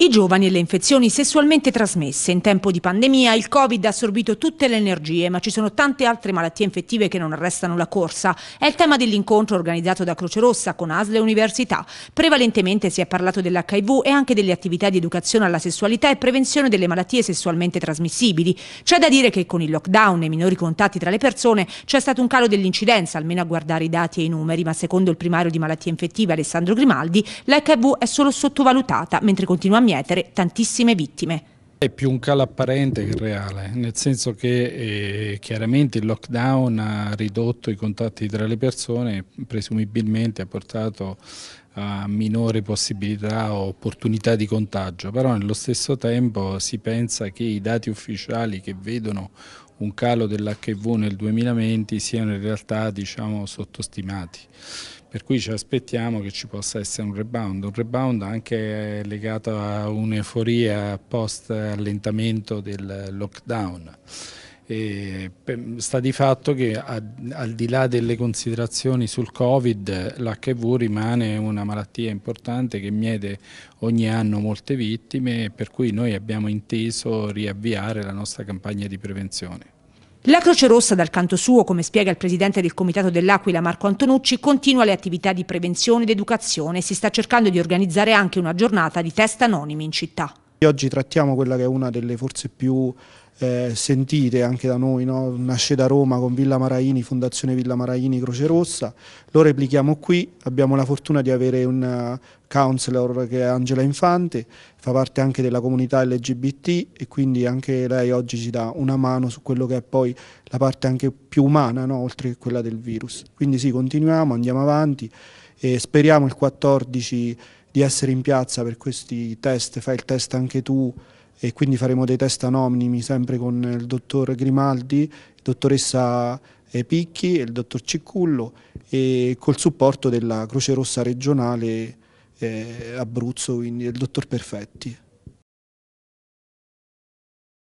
I giovani e le infezioni sessualmente trasmesse. In tempo di pandemia il Covid ha assorbito tutte le energie, ma ci sono tante altre malattie infettive che non arrestano la corsa. È il tema dell'incontro organizzato da Croce Rossa con ASL e Università. Prevalentemente si è parlato dell'HIV e anche delle attività di educazione alla sessualità e prevenzione delle malattie sessualmente trasmissibili. C'è da dire che con il lockdown e i minori contatti tra le persone c'è stato un calo dell'incidenza, almeno a guardare i dati e i numeri, ma secondo il primario di malattie infettive Alessandro Grimaldi, l'HIV è solo sottovalutata, mentre continua a mietere tantissime vittime. È più un calo apparente che reale, nel senso che eh, chiaramente il lockdown ha ridotto i contatti tra le persone, presumibilmente ha portato a minore possibilità o opportunità di contagio, però nello stesso tempo si pensa che i dati ufficiali che vedono un calo dell'HIV nel 2020 siano in realtà diciamo, sottostimati. Per cui ci aspettiamo che ci possa essere un rebound, un rebound anche legato a un'euforia post allentamento del lockdown. E sta di fatto che al di là delle considerazioni sul Covid, l'HIV rimane una malattia importante che miete ogni anno molte vittime, per cui noi abbiamo inteso riavviare la nostra campagna di prevenzione. La Croce Rossa, dal canto suo, come spiega il presidente del Comitato dell'Aquila Marco Antonucci, continua le attività di prevenzione ed educazione e si sta cercando di organizzare anche una giornata di test anonimi in città. Oggi trattiamo quella che è una delle forze più eh, sentite anche da noi, no? nasce da Roma con Villa Maraini, Fondazione Villa Maraini Croce Rossa, lo replichiamo qui, abbiamo la fortuna di avere un eh, counselor che è Angela Infante, fa parte anche della comunità LGBT e quindi anche lei oggi ci dà una mano su quello che è poi la parte anche più umana, no? oltre che quella del virus. Quindi sì, continuiamo, andiamo avanti e speriamo il 14 di essere in piazza per questi test, fai il test anche tu e quindi faremo dei test anonimi sempre con il dottor Grimaldi, dottoressa eh, Picchi e il dottor Ciccullo e col supporto della Croce Rossa regionale eh, Abruzzo, quindi il dottor Perfetti.